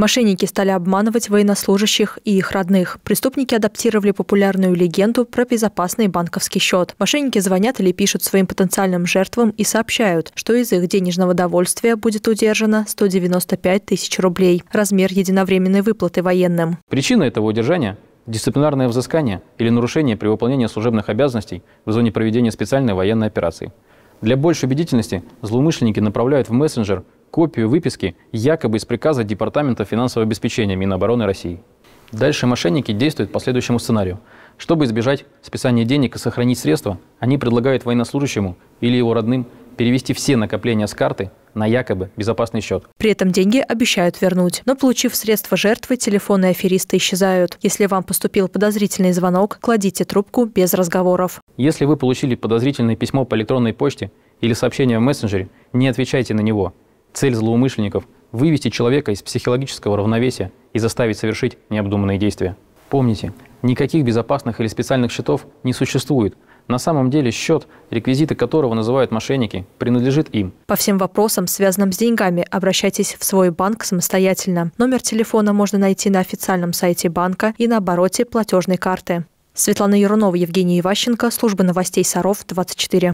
Мошенники стали обманывать военнослужащих и их родных. Преступники адаптировали популярную легенду про безопасный банковский счет. Мошенники звонят или пишут своим потенциальным жертвам и сообщают, что из их денежного довольствия будет удержано 195 тысяч рублей. Размер единовременной выплаты военным. Причина этого удержания – дисциплинарное взыскание или нарушение при выполнении служебных обязанностей в зоне проведения специальной военной операции. Для большей убедительности злоумышленники направляют в мессенджер копию выписки якобы из приказа Департамента финансового обеспечения Минобороны России. Дальше мошенники действуют по следующему сценарию. Чтобы избежать списания денег и сохранить средства, они предлагают военнослужащему или его родным перевести все накопления с карты на якобы безопасный счет. При этом деньги обещают вернуть. Но получив средства жертвы, телефоны аферисты исчезают. Если вам поступил подозрительный звонок, кладите трубку без разговоров. Если вы получили подозрительное письмо по электронной почте или сообщение в мессенджере, не отвечайте на него – Цель злоумышленников – вывести человека из психологического равновесия и заставить совершить необдуманные действия. Помните, никаких безопасных или специальных счетов не существует. На самом деле счет, реквизиты которого называют мошенники, принадлежит им. По всем вопросам, связанным с деньгами, обращайтесь в свой банк самостоятельно. Номер телефона можно найти на официальном сайте банка и на обороте платежной карты. Светлана Ерунова, Евгений Иващенко, служба новостей Саров, 24.